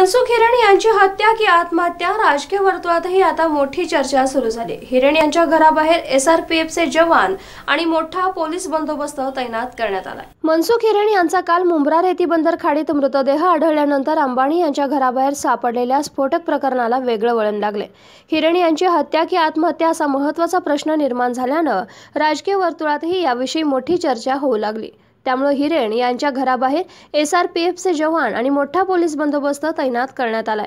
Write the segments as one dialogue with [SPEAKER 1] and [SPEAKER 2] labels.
[SPEAKER 1] मनसुख हिरण यांची हत्या की आत्महत्या राजकीय वर्तुळातही आता मोठी चर्चा सुरू झाली हिरण यांच्या घराबाहेर एस आर पी चे जवान आणि मोठा पोलीस बंदोबस्त तैनात करण्यात आला मनसुख हिरण यांचा काल मुंब्रा रेती बंदर खाडीत मृतदेह आढळल्यानंतर अंबानी यांच्या घराबाहेर सापडलेल्या स्फोटक प्रकरणाला वेगळं वळण लागले हिरण यांची हत्या की आत्महत्या असा महत्वाचा प्रश्न निर्माण झाल्यानं राजकीय वर्तुळातही याविषयी मोठी चर्चा होऊ लागली त्यामुळे हिरेन यांच्या घराबाहेर एस आर पी एफचे जवान आणि मोठा पोलीस बंदोबस्त तैनात करण्यात आलाय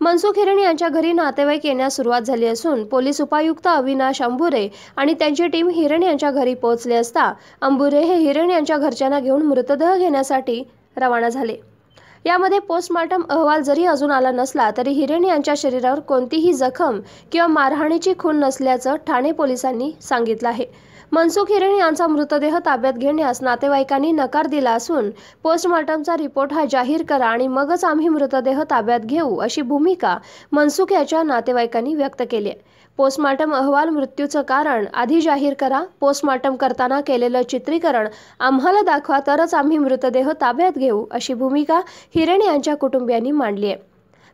[SPEAKER 1] मनसुख हिरेन यांच्या घरी नातेवाईक येण्यास सुरुवात झाली असून पोलीस उपायुक्त अविनाश अंबुरे आणि त्यांची टीम हिरेन यांच्या घरी पोहोचले असता अंबुरे हे हिरेन यांच्या घरच्यांना घेऊन मृतदेह घेण्यासाठी रवाना झाले यामध्ये पोस्टमॉर्टम अहवाल जरी अजून आला नसला तरी हिरेन यांच्या शरीरावर कोणतीही जखम किंवा मारहाणीची खून नसल्याचं ठाणे पोलिसांनी सांगितलं आहे मनसुख हिरेन यांचा मृतदेह ताब्यात घेण्यास नातेवाईकांनी नकार दिला असून पोस्टमॉर्टमचा रिपोर्ट हा जाहीर करा आणि मगच आम्ही मृतदेह ताब्यात घेऊ अशी भूमिका मनसुख याच्या नातेवाईकांनी व्यक्त केली आहे पोस्टमॉर्टम अहवाल मृत्यूचं कारण आधी जाहीर करा पोस्टमॉर्टम करताना केलेलं चित्रीकरण आम्हाला दाखवा तरच आम्ही मृतदेह ताब्यात घेऊ अशी भूमिका हिरण यांच्या कुटुंबियांनी मांडली आहे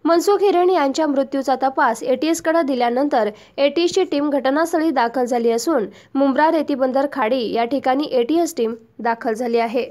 [SPEAKER 1] मनसुख हिरण यांच्या मृत्यूचा तपास एटीएसकडे दिल्यानंतर एटीएसची टीम घटनास्थळी दाखल झाली असून मुंब्रा रेतीबंदर खाडी या ठिकाणी एटीएस टीम दाखल झाली आहे